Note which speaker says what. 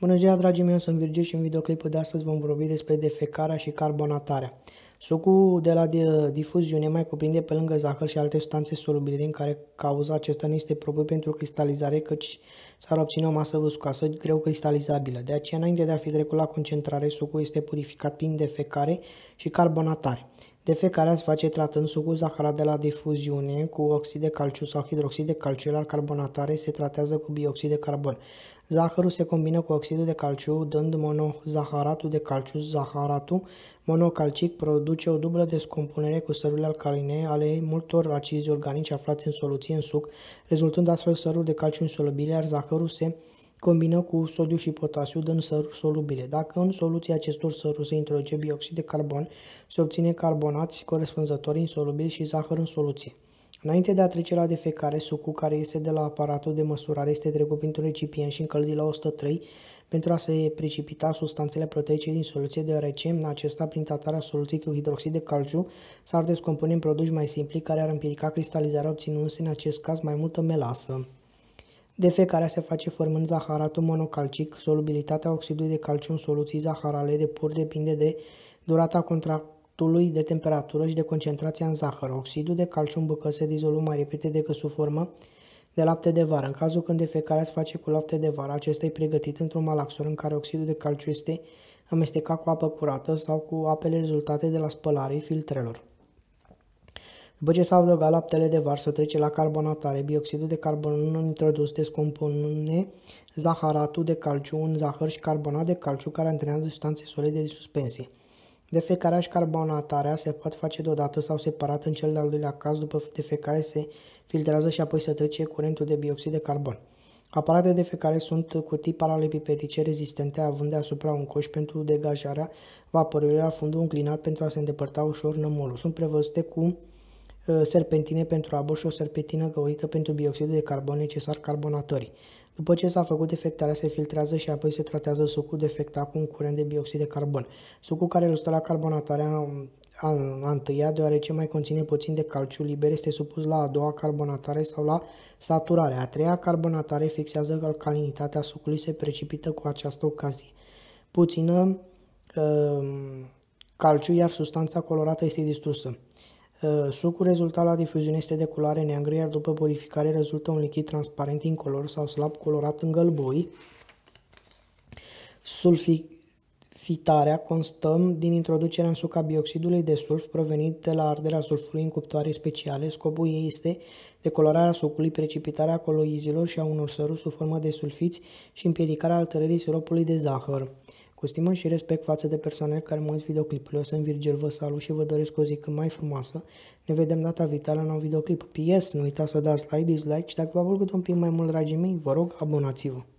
Speaker 1: Bună ziua, dragii mei, eu sunt Virgil și în videoclipul de astăzi vom vorbi despre defecarea și carbonatarea. Sucul de la difuziune mai cuprinde pe lângă zahăr și alte substanțe solubile din care cauza acesta nu este propriu pentru cristalizare, căci s-ar obține o masă uscoasă greu cristalizabilă. De aceea, înainte de a fi trecut la concentrare, sucul este purificat prin defecare și carbonatare. Defecarea se face tratând sucul zaharat de la difuziune cu oxid de calciu sau hidroxid de calciu, la carbonatare se tratează cu bioxid de carbon. Zahărul se combină cu oxidul de calciu, dând monozaharatul de calciu. Zaharatul monocalcic produce o dublă descompunere cu sărurile alcaline ale multor acizi organici aflați în soluție în suc, rezultând astfel săruri de calciu insolubile, iar zahărul se combină cu sodiu și potasiu dând săruri solubile. Dacă în soluția acestor săruri se introduce bioxid de carbon, se obține carbonați corespunzători insolubili și zahăr în soluție. Înainte de a trece la defecare, sucul care este de la aparatul de măsurare este trecut printr-un recipient și încălzit la 103 pentru a se precipita substanțele proteice din soluție, deoarece acesta, prin tratarea soluției cu hidroxid de calciu, s-ar descompune în produși mai simpli care ar împiedica cristalizarea obținându-se în acest caz mai multă melasă. Defecarea se face formând zaharatul monocalcic. Solubilitatea oxidului de calciu în soluții zaharale de pur depinde de durata contractului de temperatură și de concentrația în zahăr. Oxidul de calciu în bucă se dizolvă mai repede decât sub formă de lapte de vară. În cazul când defecarea se face cu lapte de vară, acesta e pregătit într-un malaxor în care oxidul de calciu este amestecat cu apă curată sau cu apele rezultate de la spălare filtrelor. După ce se adăugat laptele de varsă, trece la carbonatare. Bioxidul de carbon introdus descompune zaharatul de calciu în zahăr și carbonat de calciu care antrenează substanțe solide de suspensie. Defecarea și carbonatarea se pot face deodată sau separat în cel de-al doilea caz, după defecare se filtrează și apoi se trece curentul de bioxid de carbon. Aparate de defecare sunt cu tip paralipipedice rezistente, având deasupra un coș pentru degajarea vaporilor la fundul înclinat pentru a se îndepărta ușor nămolul. Sunt prevăzute cu Uh, serpentine pentru abur și o serpentină găurită pentru bioxidul de carbon necesar carbonatării. După ce s-a făcut defectarea, se filtrează și apoi se tratează sucul defectat cu un curent de bioxid de carbon. Sucul care îl la carbonatarea um, a întâia, deoarece mai conține puțin de calciu liber, este supus la a doua carbonatare sau la saturare. A treia carbonatare fixează alcalinitatea sucului, se precipită cu această ocazie. Puțină um, calciu, iar substanța colorată este distrusă. Ă, sucul rezultat la difuziune este de culoare neagră, iar după purificare rezultă un lichid transparent incolor sau slab colorat în gălbui. Sulfitarea constă din introducerea în suc a bioxidului de sulf provenit de la arderea sulfului în cuptoare speciale. Scopul ei este decolorarea sucului, precipitarea coloizilor și a unor săruri sub formă de sulfiți și împiedicarea alterării siropului de zahăr. Cu stimă și respect față de persoanele care mă videoclipul, eu sunt Virgil Văsalu și vă doresc o zi cât mai frumoasă. Ne vedem data viitoare în un videoclip. PS, nu uitați să dați like, dislike și dacă v-a plăcut un pic mai mult, dragii mei, vă rog, abonați-vă.